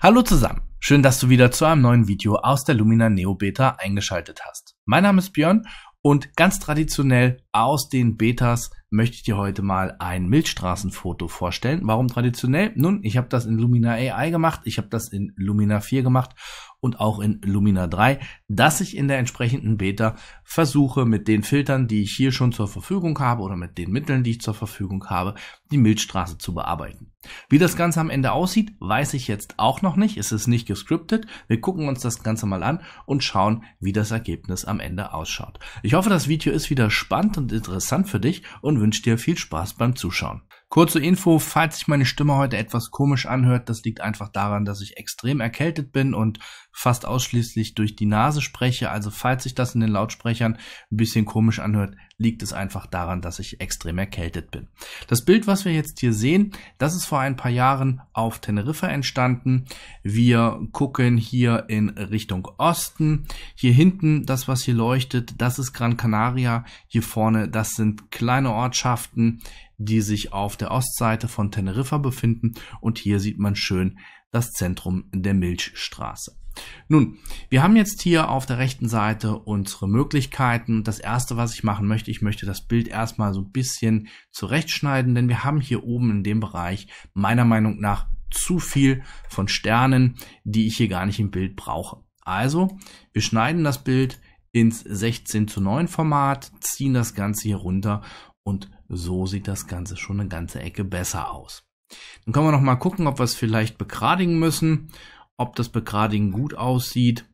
Hallo zusammen, schön, dass du wieder zu einem neuen Video aus der Lumina Neo Beta eingeschaltet hast. Mein Name ist Björn und ganz traditionell aus den Betas möchte ich dir heute mal ein Milchstraßenfoto vorstellen. Warum traditionell? Nun, ich habe das in Lumina AI gemacht, ich habe das in Lumina 4 gemacht und auch in Lumina 3, dass ich in der entsprechenden Beta versuche, mit den Filtern, die ich hier schon zur Verfügung habe oder mit den Mitteln, die ich zur Verfügung habe, die Milchstraße zu bearbeiten. Wie das Ganze am Ende aussieht, weiß ich jetzt auch noch nicht. Es ist nicht gescriptet. Wir gucken uns das Ganze mal an und schauen, wie das Ergebnis am Ende ausschaut. Ich hoffe, das Video ist wieder spannend und interessant für dich und wünsche dir viel Spaß beim Zuschauen. Kurze Info, falls sich meine Stimme heute etwas komisch anhört, das liegt einfach daran, dass ich extrem erkältet bin und fast ausschließlich durch die Nase spreche. Also falls sich das in den Lautsprechern ein bisschen komisch anhört, liegt es einfach daran, dass ich extrem erkältet bin. Das Bild, was wir jetzt hier sehen, das ist vor ein paar Jahren auf Teneriffa entstanden. Wir gucken hier in Richtung Osten. Hier hinten, das, was hier leuchtet, das ist Gran Canaria. Hier vorne, das sind kleine Ortschaften die sich auf der Ostseite von Teneriffa befinden. Und hier sieht man schön das Zentrum der Milchstraße. Nun, wir haben jetzt hier auf der rechten Seite unsere Möglichkeiten. Das erste, was ich machen möchte, ich möchte das Bild erstmal so ein bisschen zurechtschneiden, denn wir haben hier oben in dem Bereich meiner Meinung nach zu viel von Sternen, die ich hier gar nicht im Bild brauche. Also, wir schneiden das Bild ins 16 zu 9 Format, ziehen das Ganze hier runter und so sieht das Ganze schon eine ganze Ecke besser aus. Dann können wir noch mal gucken, ob wir es vielleicht begradigen müssen, ob das Begradigen gut aussieht.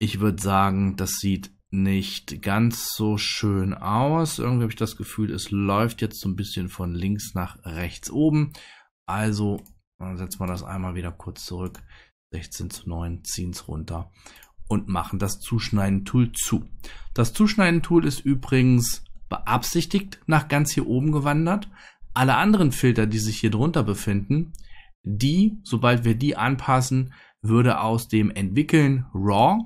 Ich würde sagen, das sieht nicht ganz so schön aus. Irgendwie habe ich das Gefühl, es läuft jetzt so ein bisschen von links nach rechts oben. Also dann setzen wir das einmal wieder kurz zurück. 16 zu 9, ziehen es runter und machen das Zuschneiden-Tool zu. Das Zuschneiden-Tool ist übrigens beabsichtigt nach ganz hier oben gewandert. Alle anderen Filter, die sich hier drunter befinden, die, sobald wir die anpassen, würde aus dem Entwickeln RAW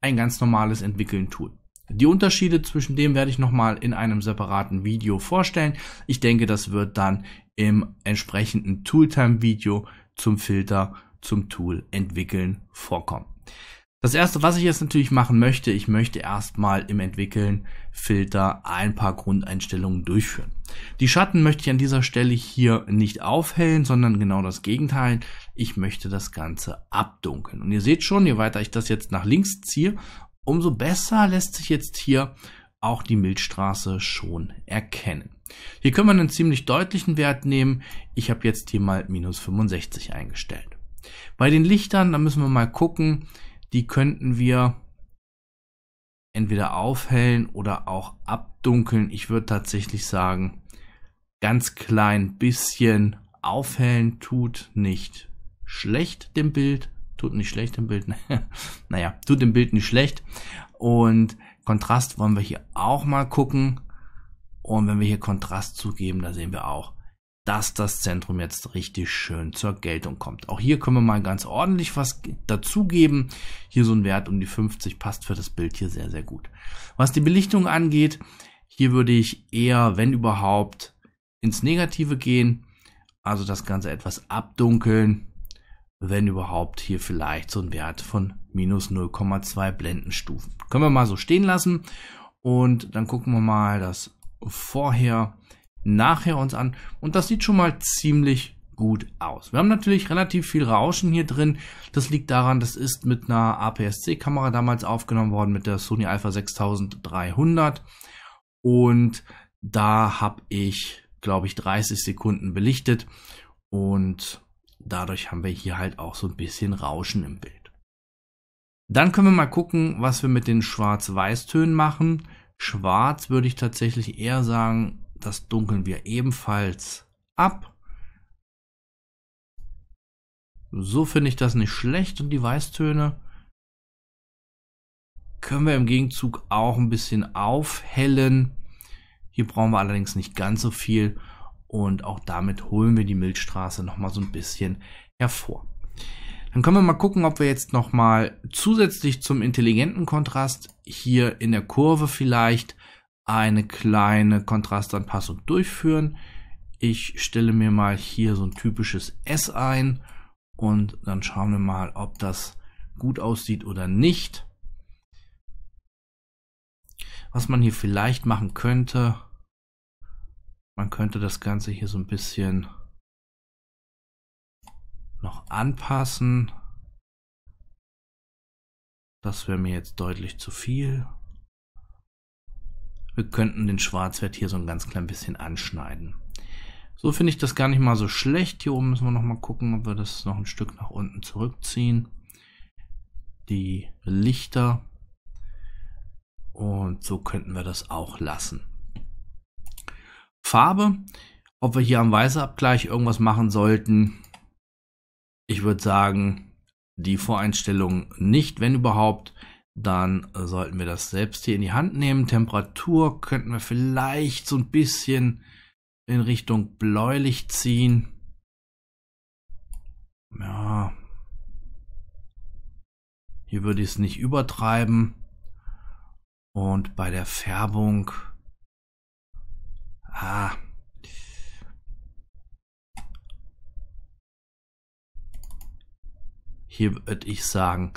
ein ganz normales Entwickeln-Tool. Die Unterschiede zwischen dem werde ich nochmal in einem separaten Video vorstellen. Ich denke, das wird dann im entsprechenden Tooltime-Video zum Filter, zum Tool entwickeln vorkommen. Das erste, was ich jetzt natürlich machen möchte, ich möchte erstmal im Entwickeln Filter ein paar Grundeinstellungen durchführen. Die Schatten möchte ich an dieser Stelle hier nicht aufhellen, sondern genau das Gegenteil. Ich möchte das Ganze abdunkeln. Und ihr seht schon, je weiter ich das jetzt nach links ziehe, umso besser lässt sich jetzt hier auch die Milchstraße schon erkennen. Hier können wir einen ziemlich deutlichen Wert nehmen. Ich habe jetzt hier mal minus 65 eingestellt. Bei den Lichtern, da müssen wir mal gucken, die könnten wir entweder aufhellen oder auch abdunkeln. Ich würde tatsächlich sagen, ganz klein bisschen aufhellen tut nicht schlecht dem Bild. Tut nicht schlecht dem Bild. naja, tut dem Bild nicht schlecht. Und Kontrast wollen wir hier auch mal gucken. Und wenn wir hier Kontrast zugeben, da sehen wir auch, dass das Zentrum jetzt richtig schön zur Geltung kommt. Auch hier können wir mal ganz ordentlich was dazugeben. Hier so ein Wert um die 50 passt für das Bild hier sehr, sehr gut. Was die Belichtung angeht, hier würde ich eher, wenn überhaupt, ins Negative gehen. Also das Ganze etwas abdunkeln. Wenn überhaupt hier vielleicht so ein Wert von minus 0,2 Blendenstufen. Können wir mal so stehen lassen. Und dann gucken wir mal dass vorher nachher uns an und das sieht schon mal ziemlich gut aus. Wir haben natürlich relativ viel Rauschen hier drin. Das liegt daran, das ist mit einer APS-C-Kamera damals aufgenommen worden, mit der Sony Alpha 6300 und da habe ich, glaube ich, 30 Sekunden belichtet und dadurch haben wir hier halt auch so ein bisschen Rauschen im Bild. Dann können wir mal gucken, was wir mit den Schwarz-Weiß-Tönen machen. Schwarz würde ich tatsächlich eher sagen, das dunkeln wir ebenfalls ab. So finde ich das nicht schlecht und die Weißtöne können wir im Gegenzug auch ein bisschen aufhellen. Hier brauchen wir allerdings nicht ganz so viel und auch damit holen wir die Milchstraße nochmal so ein bisschen hervor. Dann können wir mal gucken, ob wir jetzt nochmal zusätzlich zum intelligenten Kontrast hier in der Kurve vielleicht eine kleine Kontrastanpassung durchführen. Ich stelle mir mal hier so ein typisches S ein und dann schauen wir mal, ob das gut aussieht oder nicht. Was man hier vielleicht machen könnte, man könnte das Ganze hier so ein bisschen noch anpassen. Das wäre mir jetzt deutlich zu viel wir könnten den Schwarzwert hier so ein ganz klein bisschen anschneiden. So finde ich das gar nicht mal so schlecht. Hier oben müssen wir noch mal gucken, ob wir das noch ein Stück nach unten zurückziehen. Die Lichter. Und so könnten wir das auch lassen. Farbe. Ob wir hier am Weißabgleich irgendwas machen sollten. Ich würde sagen, die Voreinstellung nicht, wenn überhaupt dann sollten wir das selbst hier in die Hand nehmen. Temperatur könnten wir vielleicht so ein bisschen in Richtung bläulich ziehen. Ja. Hier würde ich es nicht übertreiben. Und bei der Färbung. Ah. Hier würde ich sagen,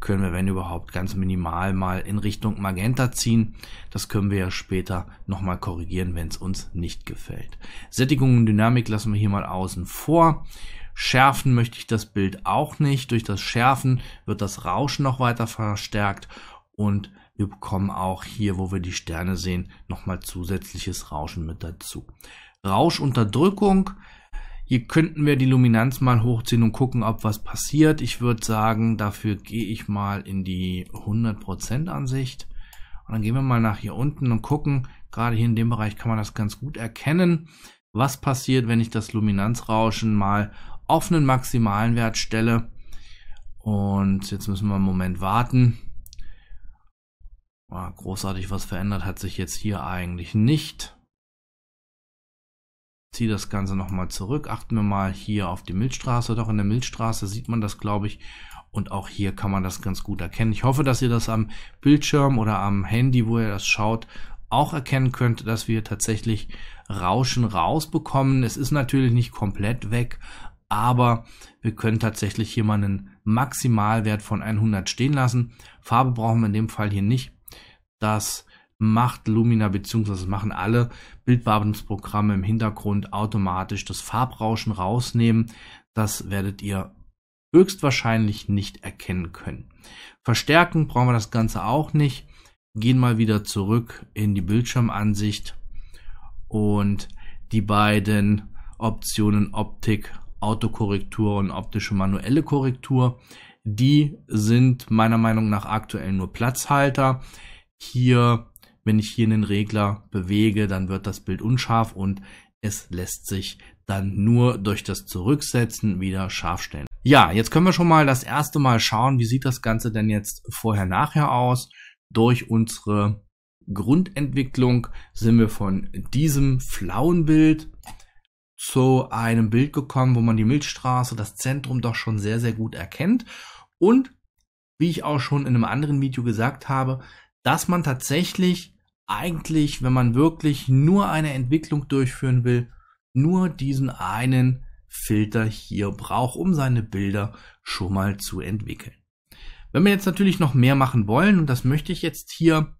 können wir, wenn überhaupt, ganz minimal mal in Richtung Magenta ziehen. Das können wir ja später nochmal korrigieren, wenn es uns nicht gefällt. Sättigung und Dynamik lassen wir hier mal außen vor. Schärfen möchte ich das Bild auch nicht. Durch das Schärfen wird das Rauschen noch weiter verstärkt und wir bekommen auch hier, wo wir die Sterne sehen, nochmal zusätzliches Rauschen mit dazu. Rauschunterdrückung hier könnten wir die Luminanz mal hochziehen und gucken, ob was passiert. Ich würde sagen, dafür gehe ich mal in die 100% Ansicht. Und dann gehen wir mal nach hier unten und gucken. Gerade hier in dem Bereich kann man das ganz gut erkennen. Was passiert, wenn ich das Luminanzrauschen mal auf einen maximalen Wert stelle? Und jetzt müssen wir einen Moment warten. Ah, großartig was verändert hat sich jetzt hier eigentlich nicht ziehe das Ganze nochmal zurück. Achten wir mal hier auf die Milchstraße. Doch in der Milchstraße sieht man das, glaube ich. Und auch hier kann man das ganz gut erkennen. Ich hoffe, dass ihr das am Bildschirm oder am Handy, wo ihr das schaut, auch erkennen könnt, dass wir tatsächlich Rauschen rausbekommen. Es ist natürlich nicht komplett weg, aber wir können tatsächlich hier mal einen Maximalwert von 100 stehen lassen. Farbe brauchen wir in dem Fall hier nicht. Das macht Lumina bzw. machen alle Bildbearbeitungsprogramme im Hintergrund automatisch das Farbrauschen rausnehmen. Das werdet ihr höchstwahrscheinlich nicht erkennen können. Verstärken brauchen wir das Ganze auch nicht. Gehen mal wieder zurück in die Bildschirmansicht und die beiden Optionen Optik, Autokorrektur und optische manuelle Korrektur, die sind meiner Meinung nach aktuell nur Platzhalter. Hier wenn ich hier einen Regler bewege, dann wird das Bild unscharf und es lässt sich dann nur durch das Zurücksetzen wieder scharf stellen. Ja, jetzt können wir schon mal das erste Mal schauen, wie sieht das Ganze denn jetzt vorher-nachher aus. Durch unsere Grundentwicklung sind wir von diesem flauen Bild zu einem Bild gekommen, wo man die Milchstraße, das Zentrum doch schon sehr, sehr gut erkennt. Und wie ich auch schon in einem anderen Video gesagt habe, dass man tatsächlich eigentlich, wenn man wirklich nur eine Entwicklung durchführen will, nur diesen einen Filter hier braucht, um seine Bilder schon mal zu entwickeln. Wenn wir jetzt natürlich noch mehr machen wollen, und das möchte ich jetzt hier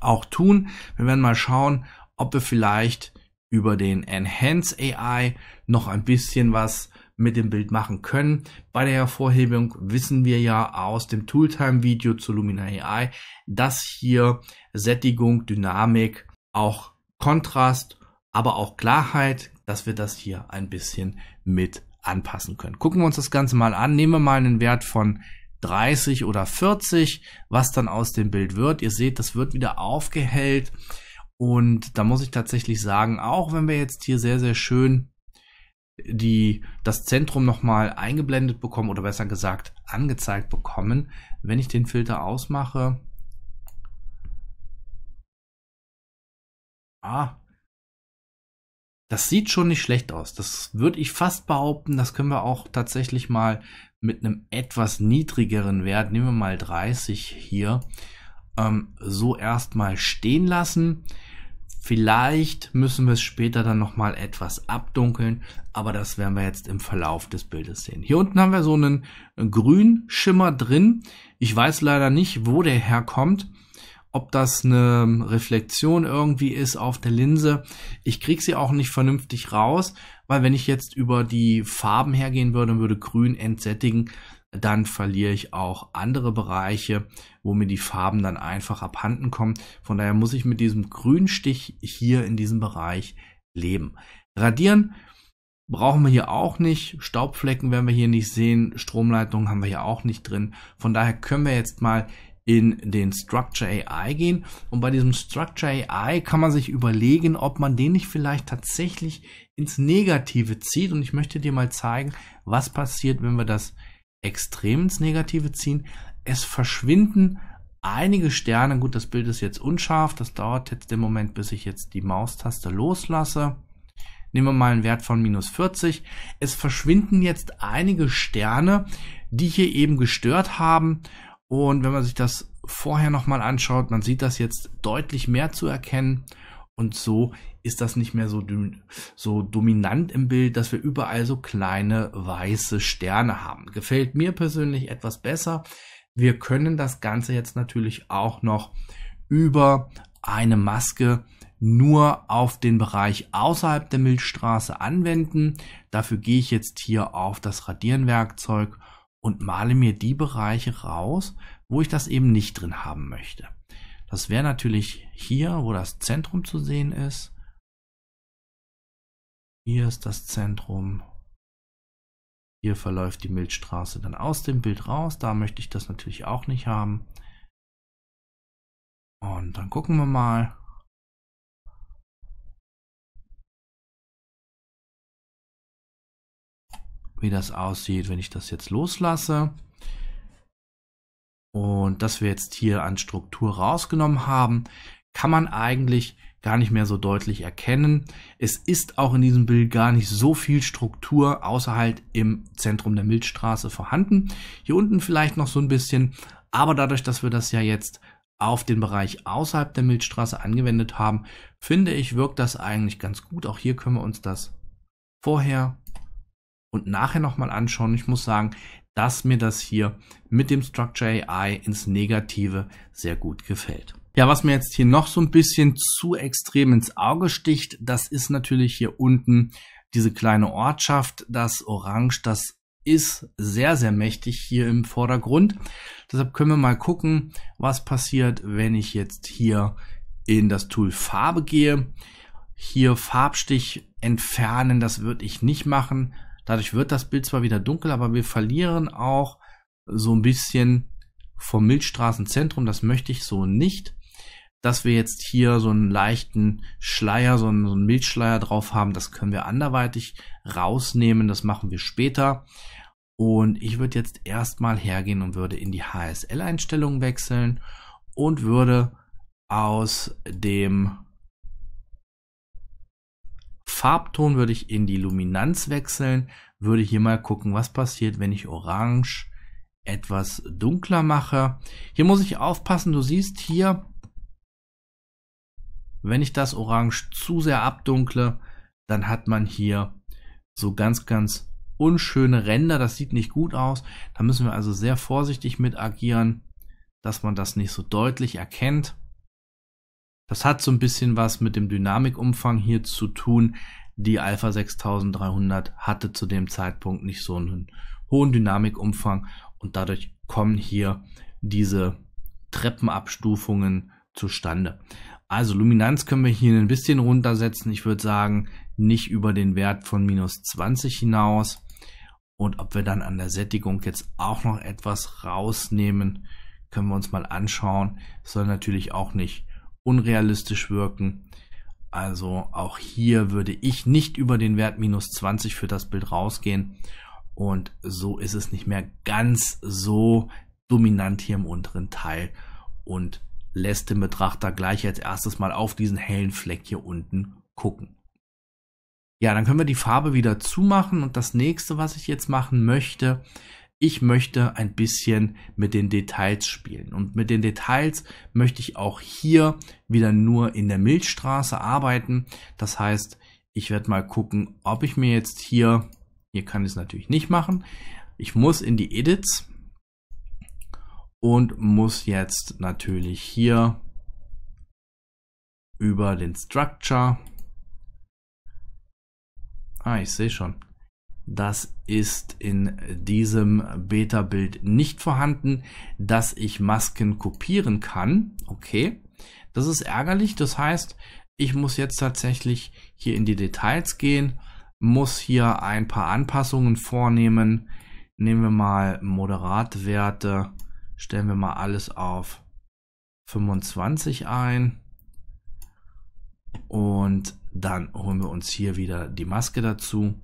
auch tun, wir werden mal schauen, ob wir vielleicht über den Enhance AI noch ein bisschen was mit dem Bild machen können. Bei der Hervorhebung wissen wir ja aus dem Tooltime-Video zu Lumina AI, dass hier Sättigung, Dynamik, auch Kontrast, aber auch Klarheit, dass wir das hier ein bisschen mit anpassen können. Gucken wir uns das Ganze mal an. Nehmen wir mal einen Wert von 30 oder 40, was dann aus dem Bild wird. Ihr seht, das wird wieder aufgehellt. Und da muss ich tatsächlich sagen, auch wenn wir jetzt hier sehr, sehr schön die, das Zentrum nochmal eingeblendet bekommen oder besser gesagt angezeigt bekommen, wenn ich den Filter ausmache. Ah, das sieht schon nicht schlecht aus. Das würde ich fast behaupten, das können wir auch tatsächlich mal mit einem etwas niedrigeren Wert, nehmen wir mal 30 hier, ähm, so erstmal stehen lassen. Vielleicht müssen wir es später dann nochmal etwas abdunkeln, aber das werden wir jetzt im Verlauf des Bildes sehen. Hier unten haben wir so einen Grünschimmer drin. Ich weiß leider nicht, wo der herkommt, ob das eine Reflexion irgendwie ist auf der Linse. Ich kriege sie auch nicht vernünftig raus, weil wenn ich jetzt über die Farben hergehen würde und würde grün entsättigen, dann verliere ich auch andere Bereiche, wo mir die Farben dann einfach abhanden kommen. Von daher muss ich mit diesem Grünstich hier in diesem Bereich leben. Radieren brauchen wir hier auch nicht. Staubflecken werden wir hier nicht sehen. Stromleitungen haben wir hier auch nicht drin. Von daher können wir jetzt mal in den Structure AI gehen. Und bei diesem Structure AI kann man sich überlegen, ob man den nicht vielleicht tatsächlich ins Negative zieht. Und ich möchte dir mal zeigen, was passiert, wenn wir das extrem ins Negative ziehen. Es verschwinden einige Sterne. Gut, das Bild ist jetzt unscharf. Das dauert jetzt den Moment, bis ich jetzt die Maustaste loslasse. Nehmen wir mal einen Wert von minus 40. Es verschwinden jetzt einige Sterne, die hier eben gestört haben. Und wenn man sich das vorher nochmal anschaut, man sieht das jetzt deutlich mehr zu erkennen. Und so ist das nicht mehr so, so dominant im Bild, dass wir überall so kleine weiße Sterne haben. Gefällt mir persönlich etwas besser. Wir können das Ganze jetzt natürlich auch noch über eine Maske nur auf den Bereich außerhalb der Milchstraße anwenden. Dafür gehe ich jetzt hier auf das Radierenwerkzeug und male mir die Bereiche raus, wo ich das eben nicht drin haben möchte. Das wäre natürlich hier, wo das Zentrum zu sehen ist. Hier ist das Zentrum. Hier verläuft die Milchstraße dann aus dem Bild raus. Da möchte ich das natürlich auch nicht haben. Und dann gucken wir mal. wie das aussieht, wenn ich das jetzt loslasse. Und dass wir jetzt hier an Struktur rausgenommen haben, kann man eigentlich gar nicht mehr so deutlich erkennen. Es ist auch in diesem Bild gar nicht so viel Struktur außerhalb im Zentrum der Milchstraße vorhanden. Hier unten vielleicht noch so ein bisschen, aber dadurch, dass wir das ja jetzt auf den Bereich außerhalb der Milchstraße angewendet haben, finde ich, wirkt das eigentlich ganz gut. Auch hier können wir uns das vorher und nachher nochmal anschauen. Ich muss sagen, dass mir das hier mit dem Structure AI ins Negative sehr gut gefällt. Ja, was mir jetzt hier noch so ein bisschen zu extrem ins Auge sticht, das ist natürlich hier unten diese kleine Ortschaft, das Orange, das ist sehr, sehr mächtig hier im Vordergrund. Deshalb können wir mal gucken, was passiert, wenn ich jetzt hier in das Tool Farbe gehe. Hier Farbstich entfernen, das würde ich nicht machen. Dadurch wird das Bild zwar wieder dunkel, aber wir verlieren auch so ein bisschen vom Milchstraßenzentrum. Das möchte ich so nicht dass wir jetzt hier so einen leichten Schleier, so einen, so einen Milchschleier drauf haben, das können wir anderweitig rausnehmen, das machen wir später. Und ich würde jetzt erstmal hergehen und würde in die HSL-Einstellungen wechseln und würde aus dem Farbton würde ich in die Luminanz wechseln, würde hier mal gucken, was passiert, wenn ich orange etwas dunkler mache. Hier muss ich aufpassen, du siehst hier, wenn ich das Orange zu sehr abdunkle, dann hat man hier so ganz, ganz unschöne Ränder. Das sieht nicht gut aus. Da müssen wir also sehr vorsichtig mit agieren, dass man das nicht so deutlich erkennt. Das hat so ein bisschen was mit dem Dynamikumfang hier zu tun. Die Alpha 6300 hatte zu dem Zeitpunkt nicht so einen hohen Dynamikumfang und dadurch kommen hier diese Treppenabstufungen zustande. Also Luminanz können wir hier ein bisschen runtersetzen. Ich würde sagen, nicht über den Wert von minus 20 hinaus. Und ob wir dann an der Sättigung jetzt auch noch etwas rausnehmen, können wir uns mal anschauen. soll natürlich auch nicht unrealistisch wirken. Also auch hier würde ich nicht über den Wert minus 20 für das Bild rausgehen. Und so ist es nicht mehr ganz so dominant hier im unteren Teil. Und lässt den Betrachter gleich als erstes mal auf diesen hellen Fleck hier unten gucken. Ja, dann können wir die Farbe wieder zumachen und das nächste, was ich jetzt machen möchte, ich möchte ein bisschen mit den Details spielen. Und mit den Details möchte ich auch hier wieder nur in der Milchstraße arbeiten. Das heißt, ich werde mal gucken, ob ich mir jetzt hier, hier kann ich es natürlich nicht machen, ich muss in die Edits und muss jetzt natürlich hier über den Structure. Ah, ich sehe schon. Das ist in diesem Beta-Bild nicht vorhanden, dass ich Masken kopieren kann. Okay, das ist ärgerlich. Das heißt, ich muss jetzt tatsächlich hier in die Details gehen, muss hier ein paar Anpassungen vornehmen. Nehmen wir mal Moderatwerte stellen wir mal alles auf 25 ein. Und dann holen wir uns hier wieder die Maske dazu.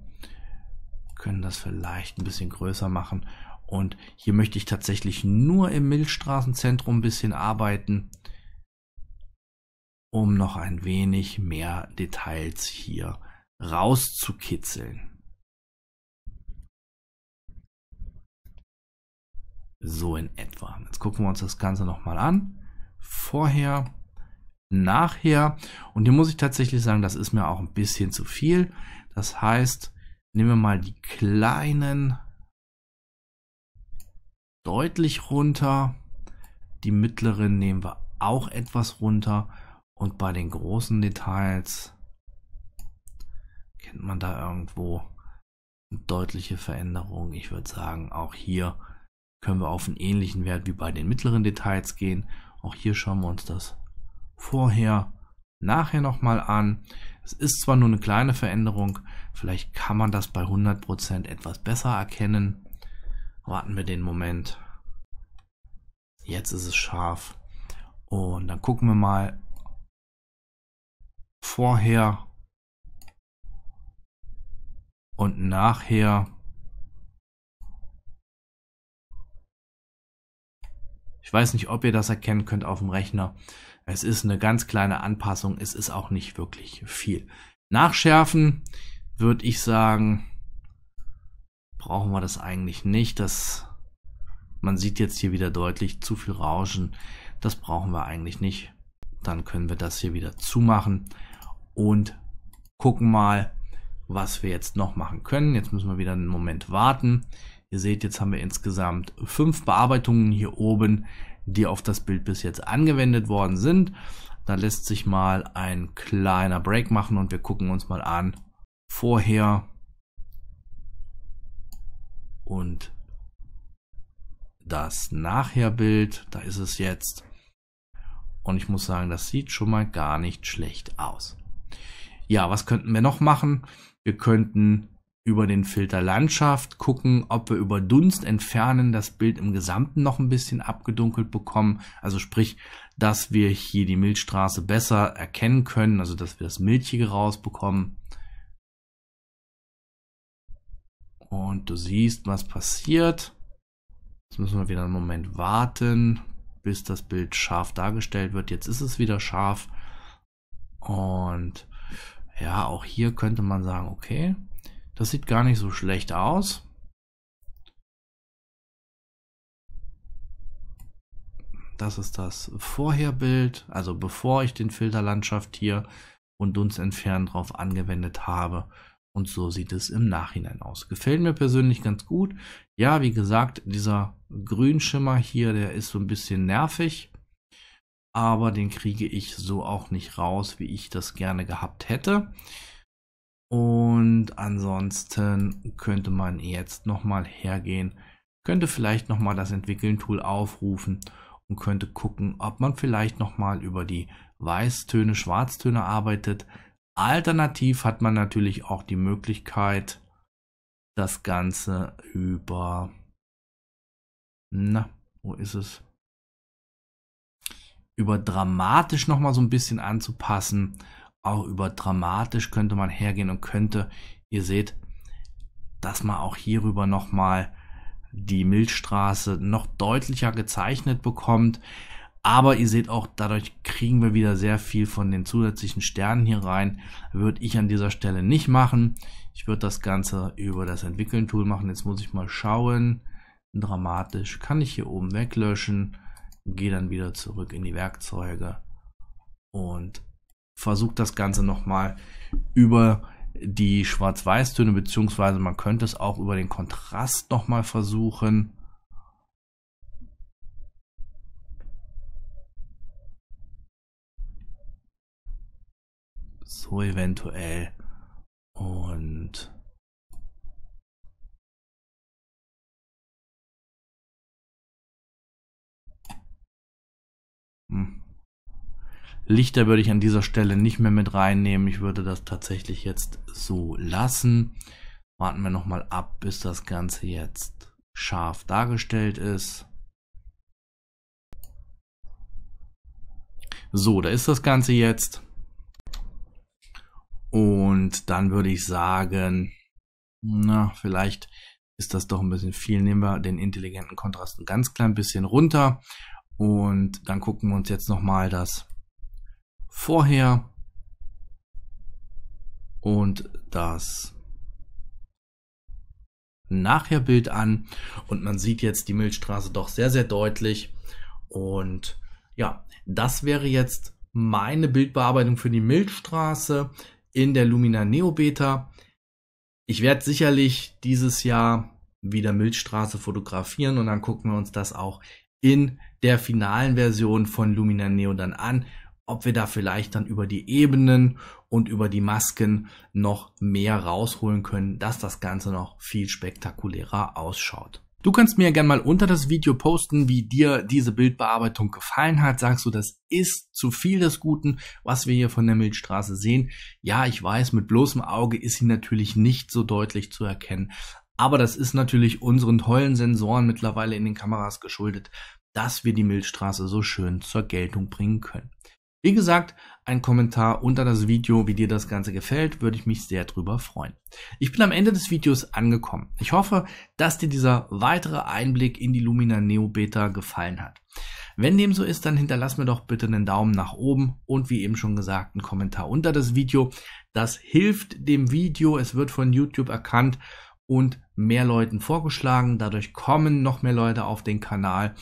Können das vielleicht ein bisschen größer machen. Und hier möchte ich tatsächlich nur im Milchstraßenzentrum ein bisschen arbeiten, um noch ein wenig mehr Details hier rauszukitzeln. So in etwa. Jetzt gucken wir uns das Ganze nochmal an. Vorher, nachher. Und hier muss ich tatsächlich sagen, das ist mir auch ein bisschen zu viel. Das heißt, nehmen wir mal die kleinen deutlich runter. Die mittleren nehmen wir auch etwas runter. Und bei den großen Details kennt man da irgendwo deutliche Veränderungen. Ich würde sagen, auch hier können wir auf einen ähnlichen Wert wie bei den mittleren Details gehen. Auch hier schauen wir uns das vorher, nachher nochmal an. Es ist zwar nur eine kleine Veränderung, vielleicht kann man das bei 100% etwas besser erkennen. Warten wir den Moment. Jetzt ist es scharf. Und dann gucken wir mal vorher und nachher. Ich weiß nicht, ob ihr das erkennen könnt auf dem Rechner. Es ist eine ganz kleine Anpassung. Es ist auch nicht wirklich viel. Nachschärfen würde ich sagen, brauchen wir das eigentlich nicht. Das, man sieht jetzt hier wieder deutlich zu viel Rauschen. Das brauchen wir eigentlich nicht. Dann können wir das hier wieder zumachen und gucken mal, was wir jetzt noch machen können. Jetzt müssen wir wieder einen Moment warten. Ihr seht, jetzt haben wir insgesamt fünf Bearbeitungen hier oben, die auf das Bild bis jetzt angewendet worden sind. Da lässt sich mal ein kleiner Break machen und wir gucken uns mal an vorher und das Nachherbild. Da ist es jetzt. Und ich muss sagen, das sieht schon mal gar nicht schlecht aus. Ja, was könnten wir noch machen? Wir könnten über den Filter Landschaft gucken, ob wir über Dunst entfernen, das Bild im Gesamten noch ein bisschen abgedunkelt bekommen. Also sprich, dass wir hier die Milchstraße besser erkennen können, also dass wir das Milchige rausbekommen. Und du siehst, was passiert. Jetzt müssen wir wieder einen Moment warten, bis das Bild scharf dargestellt wird. Jetzt ist es wieder scharf. Und ja, auch hier könnte man sagen, okay, das sieht gar nicht so schlecht aus. Das ist das Vorherbild, also bevor ich den Filterlandschaft hier und entfernen drauf angewendet habe. Und so sieht es im Nachhinein aus. Gefällt mir persönlich ganz gut. Ja, wie gesagt, dieser Grünschimmer hier, der ist so ein bisschen nervig. Aber den kriege ich so auch nicht raus, wie ich das gerne gehabt hätte. Und ansonsten könnte man jetzt nochmal hergehen, könnte vielleicht nochmal das Entwickeln-Tool aufrufen und könnte gucken, ob man vielleicht nochmal über die Weißtöne, Schwarztöne arbeitet. Alternativ hat man natürlich auch die Möglichkeit, das Ganze über, na, wo ist es? Über dramatisch noch mal so ein bisschen anzupassen auch über dramatisch könnte man hergehen und könnte, ihr seht, dass man auch hierüber nochmal die Milchstraße noch deutlicher gezeichnet bekommt. Aber ihr seht auch, dadurch kriegen wir wieder sehr viel von den zusätzlichen Sternen hier rein. Würde ich an dieser Stelle nicht machen. Ich würde das Ganze über das Entwickeln-Tool machen. Jetzt muss ich mal schauen. Dramatisch kann ich hier oben weglöschen. Gehe dann wieder zurück in die Werkzeuge und versucht das Ganze nochmal über die Schwarz-Weiß-Töne, beziehungsweise man könnte es auch über den Kontrast nochmal versuchen. So eventuell. Und hm. Lichter würde ich an dieser Stelle nicht mehr mit reinnehmen. Ich würde das tatsächlich jetzt so lassen. Warten wir nochmal ab, bis das Ganze jetzt scharf dargestellt ist. So, da ist das Ganze jetzt. Und dann würde ich sagen, na, vielleicht ist das doch ein bisschen viel. Nehmen wir den intelligenten Kontrast ein ganz klein bisschen runter. Und dann gucken wir uns jetzt nochmal das vorher und das nachher Bild an und man sieht jetzt die Milchstraße doch sehr, sehr deutlich und ja, das wäre jetzt meine Bildbearbeitung für die Milchstraße in der Lumina Neo Beta. Ich werde sicherlich dieses Jahr wieder Milchstraße fotografieren und dann gucken wir uns das auch in der finalen Version von Lumina Neo dann an ob wir da vielleicht dann über die Ebenen und über die Masken noch mehr rausholen können, dass das Ganze noch viel spektakulärer ausschaut. Du kannst mir gerne mal unter das Video posten, wie dir diese Bildbearbeitung gefallen hat. Sagst du, das ist zu viel des Guten, was wir hier von der Milchstraße sehen? Ja, ich weiß, mit bloßem Auge ist sie natürlich nicht so deutlich zu erkennen. Aber das ist natürlich unseren tollen Sensoren mittlerweile in den Kameras geschuldet, dass wir die Milchstraße so schön zur Geltung bringen können. Wie gesagt, ein Kommentar unter das Video, wie dir das Ganze gefällt, würde ich mich sehr drüber freuen. Ich bin am Ende des Videos angekommen. Ich hoffe, dass dir dieser weitere Einblick in die Lumina Neo Beta gefallen hat. Wenn dem so ist, dann hinterlass mir doch bitte einen Daumen nach oben und wie eben schon gesagt, einen Kommentar unter das Video. Das hilft dem Video, es wird von YouTube erkannt und mehr Leuten vorgeschlagen. Dadurch kommen noch mehr Leute auf den Kanal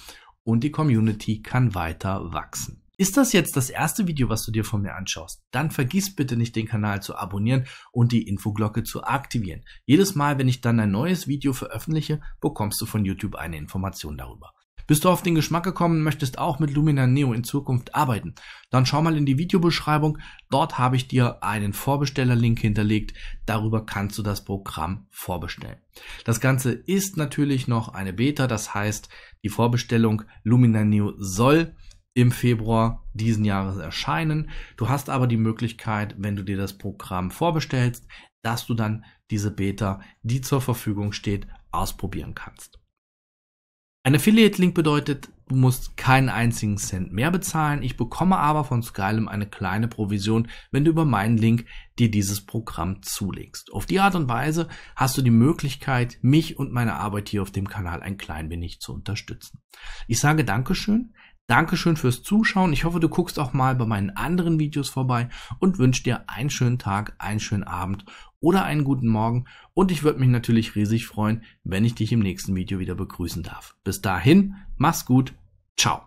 und die Community kann weiter wachsen. Ist das jetzt das erste Video, was du dir von mir anschaust? Dann vergiss bitte nicht, den Kanal zu abonnieren und die Infoglocke zu aktivieren. Jedes Mal, wenn ich dann ein neues Video veröffentliche, bekommst du von YouTube eine Information darüber. Bist du auf den Geschmack gekommen, und möchtest auch mit Lumina Neo in Zukunft arbeiten? Dann schau mal in die Videobeschreibung. Dort habe ich dir einen Vorbestellerlink hinterlegt. Darüber kannst du das Programm vorbestellen. Das Ganze ist natürlich noch eine Beta, das heißt, die Vorbestellung Lumina Neo soll im Februar diesen Jahres erscheinen. Du hast aber die Möglichkeit, wenn du dir das Programm vorbestellst, dass du dann diese Beta, die zur Verfügung steht, ausprobieren kannst. Ein Affiliate-Link bedeutet, du musst keinen einzigen Cent mehr bezahlen. Ich bekomme aber von Skylum eine kleine Provision, wenn du über meinen Link dir dieses Programm zulegst. Auf die Art und Weise hast du die Möglichkeit, mich und meine Arbeit hier auf dem Kanal ein klein wenig zu unterstützen. Ich sage Dankeschön. Dankeschön fürs Zuschauen. Ich hoffe, du guckst auch mal bei meinen anderen Videos vorbei und wünsche dir einen schönen Tag, einen schönen Abend oder einen guten Morgen. Und ich würde mich natürlich riesig freuen, wenn ich dich im nächsten Video wieder begrüßen darf. Bis dahin, mach's gut. Ciao.